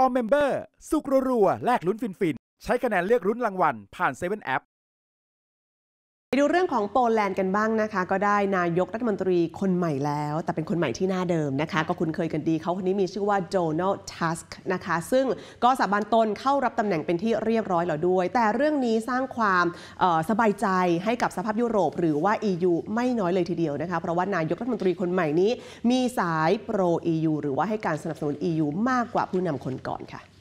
All Member สุกรัวๆแลกลุ้นฟินๆใช้คะแนนเลือกรุ้นรางวัล ผ่าน7 a p p ไปดูเรื่องของโปแลนด์กันบ้างนะคะ ก็ได้นายกรัฐมนตรีคนใหม่แล้ว แต่เป็นคนใหม่ที่หน้าเดิมนะคะ ก็คุ้นเคยกันดี เขาคนนี้มีชื่อว่าโจนาทัสก์นะคะซึ่งก็สาบานตนเข้ารับตำแหน่งเป็นที่เรียบร้อยแล้วด้วย แต่เรื่องนี้สร้างความสบายใจให้กับสภาพยุโรป หรือว่า EU ไม่น้อยเลยทีเดียวนะคะ เพราะว่านายกรัฐมนตรีคนใหม่นี้ มีสายโปร EU หรือว่าให้การสนับสนุน EU มากกว่าผู้นำคนก่อนค่ะ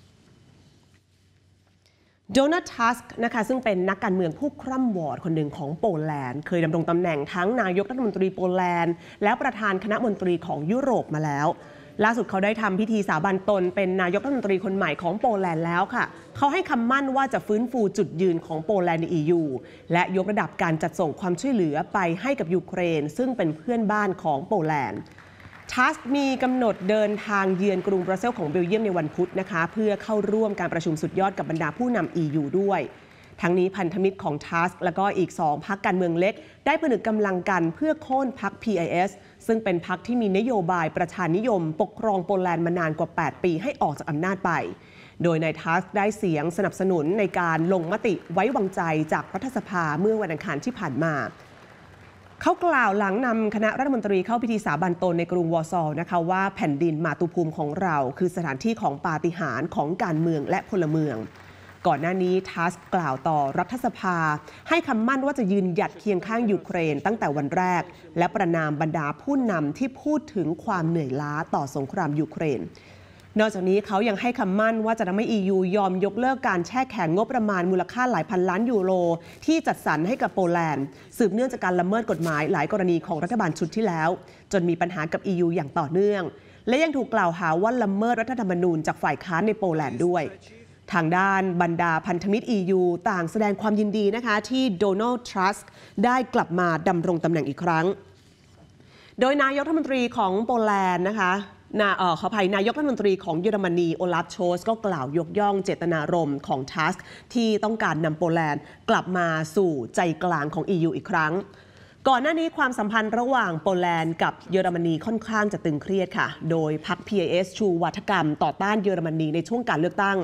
โดนัททัสก์นะคะซึ่งเป็นนักการเมืองผู้คร่ำวอดคนหนึ่งของโปรแลนด์ เคยดำรงตำแหน่งทั้งนายกรัฐมนตรีโปรแลนด์และประธานคณะมนตรีของยุโรปมาแล้ว ล่าสุดเขาได้ทำพิธีสาบานตนเป็นนายกรัฐมนตรีคนใหม่ของโปรแลนด์แล้วค่ะ เขาให้คำมั่นว่าจะฟื้นฟูจุดยืนของโปรแลนด์ใน EU และยกระดับการจัดส่งความช่วยเหลือไปให้กับยูเครน ซึ่งเป็นเพื่อนบ้านของโปรแลนด์ทัสมีกำหนดเดินทางเยือนกรุงบรัสเซลของเบลเยียมในวันพุธนะคะ เพื่อเข้าร่วมการประชุมสุดยอดกับบรรดาผู้นำอ EU ด้วย ทั้งนี้พันธมิตรของทัสและก็อีก 2 พักการเมืองเล็ก ได้ผนึกกำลังกันเพื่อโค่นพัก PIS ซึ่งเป็นพักที่มีนโยบายประชานิยมปกครองโปรแลนด์มานานกว่า 8 ปีให้ออกจากอำนาจไป โดยนายทัสได้เสียงสนับสนุนในการลงมติไว้วางใจจากรัฐสภาเมื่อวันอังคารที่ผ่านมาเขากล่าวหลังนำคณะรัฐมนตรีเข้าพิธีสาบันตนในกรุงวอร์ซอนะคะว่าแผ่นดินมาตุภูมิของเรา คือสถานที่ของปาฏิหาริย์ของการเมืองและพลเมือง ก่อนหน้านี้ทัสกล่าวต่อรัฐสภาให้คำมั่นว่าจะยืนหยัดเคียงข้างยูเครนตั้งแต่วันแรก และประนามบรรดาผู้นำที่พูดถึงความเหนื่อยล้าต่อสงครามยูเครนนอกจากนี้เขายังให้คำมั่นว่าจะทำให้ EU ยอมยกเลิกการแช่แข็งงบประมาณมูลค่าหลายพันล้านยูโร ที่จัดสรรให้กับโปแลนด์สืบเนื่องจากการละเมิดกฎหมายหลายกรณีของรัฐบาลชุดที่แล้ว จนมีปัญหากับ EU อย่างต่อเนื่อง และยังถูกกล่าวหาว่าละเมิดรัฐธรรมนูญจากฝ่ายค้านในโปแลนด์ด้วย ทางด้านบรรดาพันธมิตร EU ต่างแสดงความยินดีนะคะที่โดนัลด์ทรัสได้กลับมาดำรงตำแหน่งอีกครั้ง โดยนายกรัฐมนตรีของโปแลนด์นะคะนาเออขออภัย นายกรัฐมนตรีของเยอรมนีโอลาฟโชส ก็กล่าวยกย่องเจตนารมณ์ของทัสที่ต้องการนำโปแลนด์กลับมาสู่ใจกลางของ EU อีกครั้ง ก่อนหน้านี้ความสัมพันธ์ระหว่างโปแลนด์กับเยอรมนีค่อนข้างจะตึงเครียดค่ะ โดยพรรค p a s ชูวัฒกรรมต่อต้านเยอรมนีในช่วงการเลือกตั้ง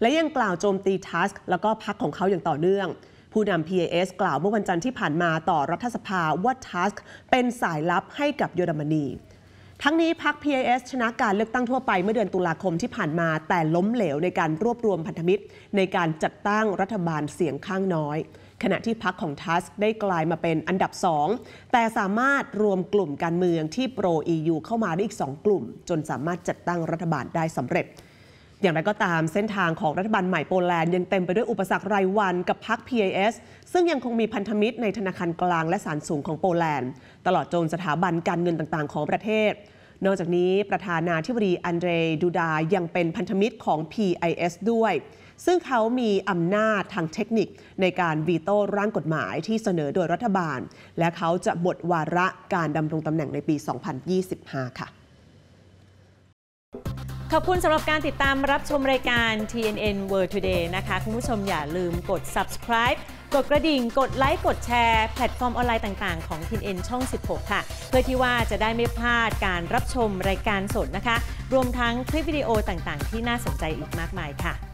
และยังกล่าวโจมตีทัสแล้วก็พรรคของเขาอย่างต่อเนื่อง ผู้นำ PAS กล่าวเมื่อวันจันทร์ที่ผ่านมาต่อรัฐสภาว่าทัสเป็นสายลับให้กับเยอรมนีทั้งนี้พรรค PIS ชนะการเลือกตั้งทั่วไปเมื่อเดือนตุลาคมที่ผ่านมา แต่ล้มเหลวในการรวบรวมพันธมิตรในการจัดตั้งรัฐบาลเสียงข้างน้อย ขณะที่พรรคของทัสได้กลายมาเป็นอันดับสองแต่สามารถรวมกลุ่มการเมืองที่โปร EU เข้ามาได้อีก 2 กลุ่ม จนสามารถจัดตั้งรัฐบาลได้สำเร็จอย่างไรก็ตามเส้นทางของรัฐบาลใหม่โปแลนด์ยังเต็มไปด้วยอุปสรรครายวันกับพรรค PAS ซึ่งยังคงมีพันธมิตรในธนาคารกลางและศาลสูงของโปแลนด์ ตลอดจนสถาบันการเงินต่างๆ ของประเทศ นอกจากนี้ประธานาธิบดีอันเดรดูดายังเป็นพันธมิตรของ PIS ด้วย ซึ่งเขามีอำนาจทางเทคนิคในการวีโต้ร่างกฎหมายที่เสนอโดยรัฐบาล และเขาจะบทวาระการดำรงตำแหน่งในปี 2025 ค่ะขอบคุณสำหรับการติดตามรับชมรายการ TNN World Today นะคะคุณผู้ชมอย่าลืมกด subscribe กดกระดิ่ง กดไลค์ กดแชร์แพลตฟอร์มออนไลน์ต่างๆของ TNN ช่อง 16 ค่ะ เพื่อที่ว่าจะได้ไม่พลาดการรับชมรายการสดนะคะ รวมทั้งคลิปวิดีโอต่างๆ ที่น่าสนใจอีกมากมายค่ะ